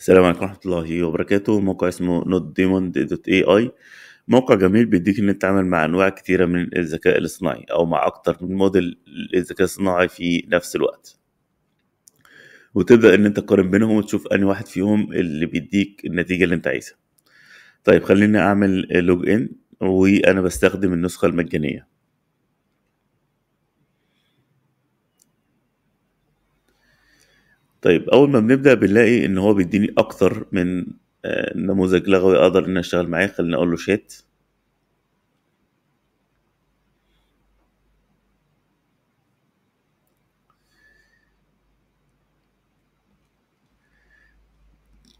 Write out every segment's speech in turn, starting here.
السلام عليكم ورحمه الله وبركاته موقع اسمه نوت دوت اي اي موقع جميل بيديك انك تتعامل مع انواع كتيره من الذكاء الاصطناعي او مع اكتر من موديل للذكاء الاصطناعي في نفس الوقت وتبدا ان انت تقارن بينهم وتشوف انهي واحد فيهم اللي بيديك النتيجه اللي انت عايزها طيب خليني اعمل لوج ان وانا بستخدم النسخه المجانيه طيب اول ما بنبدا بنلاقي ان هو بيديني اكتر من آه، نموذج لغوي اقدر ان اشتغل معاه خليني اقول له شات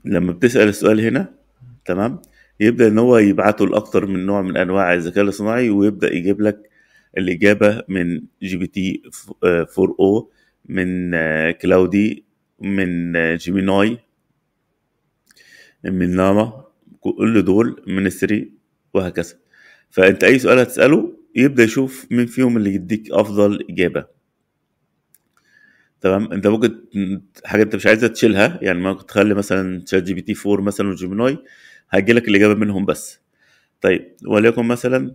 لما بتسال السؤال هنا تمام يبدا ان هو يبعته لاكتر من نوع من انواع الذكاء الاصطناعي ويبدا يجيب لك الاجابه من جي بي تي 4 او من آه، كلاودي من جيميناي آه، من ناما كل دول من السري وهكذا فانت اي سؤال هتساله يبدا يشوف مين فيهم اللي يديك افضل اجابه تمام انت ممكن حاجه انت مش عايزها تشيلها يعني ممكن تخلي مثلا شات جي بي تي 4 مثلا وجيميناي هيجي لك الاجابه منهم بس طيب وليكن مثلا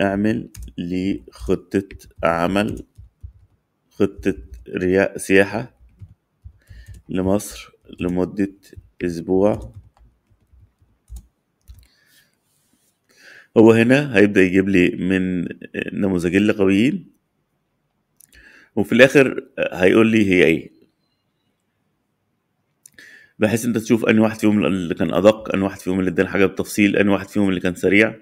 اعمل لي خطه عمل خطه رياء سياحة لمصر لمدة أسبوع هو هنا هيبدأ يجيب لي من نموذجين لغويين وفي الآخر هيقول لي هي إيه بحيث أنت تشوف أن واحد فيهم اللي كان أدق أن واحد فيهم اللي اداني حاجة بالتفصيل أن واحد فيهم اللي كان سريع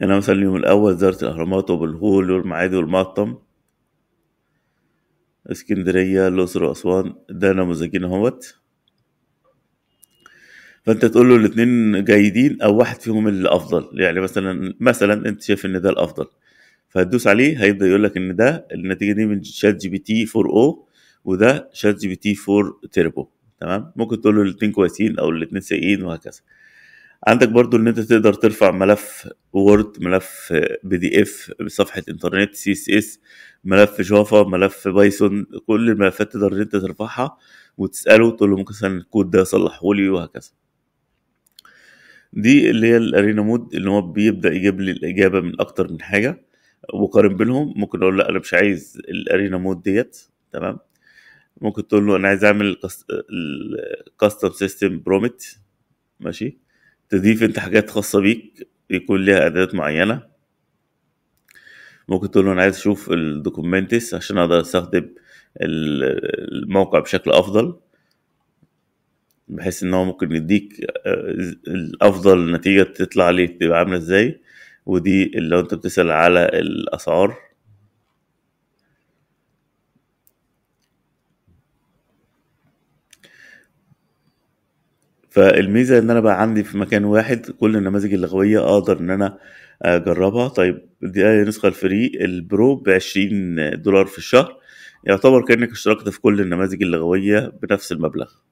يعني أنا مثلا اليوم الأول زرت الأهرامات وبالهول والمعادي والمعطم اسكندرية الأقصر وأسوان ده نموذجين اهوت فأنت تقول له الاتنين جيدين أو واحد فيهم اللي أفضل يعني مثلا مثلا أنت شايف إن ده الأفضل فهتدوس عليه هيبدأ يقول لك إن ده النتيجة دي من شات جي بي تي 4 أو وده شات جي بي تي 4 تيربو تمام ممكن تقول له الاتنين كويسين أو الاتنين سيئين وهكذا عندك برضو ان انت تقدر ترفع ملف وورد ملف بي دي اف بصفحه انترنت سي اس اس ملف جافا ملف بايثون كل الملفات تقدر ان انت ترفعها وتساله تقول له مثلا الكود ده صلحه لي وهكذا دي اللي هي الارينا مود اللي هو بيبدا يجيب لي الاجابه من اكتر من حاجه وقارن بينهم ممكن اقول لا انا مش عايز الارينا مود ديت تمام ممكن تقول له انا عايز اعمل كاستم سيستم برومت ماشي تضيف انت حاجات خاصه بيك يكون ليها اعدادات معينه ممكن تقول انا عايز اشوف الدوكيومنتس عشان اقدر استخدم الموقع بشكل افضل بحيث ان هو ممكن يديك آه، الافضل نتيجه تطلع عليه تبقى عامله ازاي ودي اللي لو انت بتسال على الاسعار فالميزه ان انا بقى عندي في مكان واحد كل النماذج اللغويه اقدر ان انا اجربها طيب دي نسخه الفري البرو ب 20 دولار في الشهر يعتبر كانك اشتركت في كل النماذج اللغويه بنفس المبلغ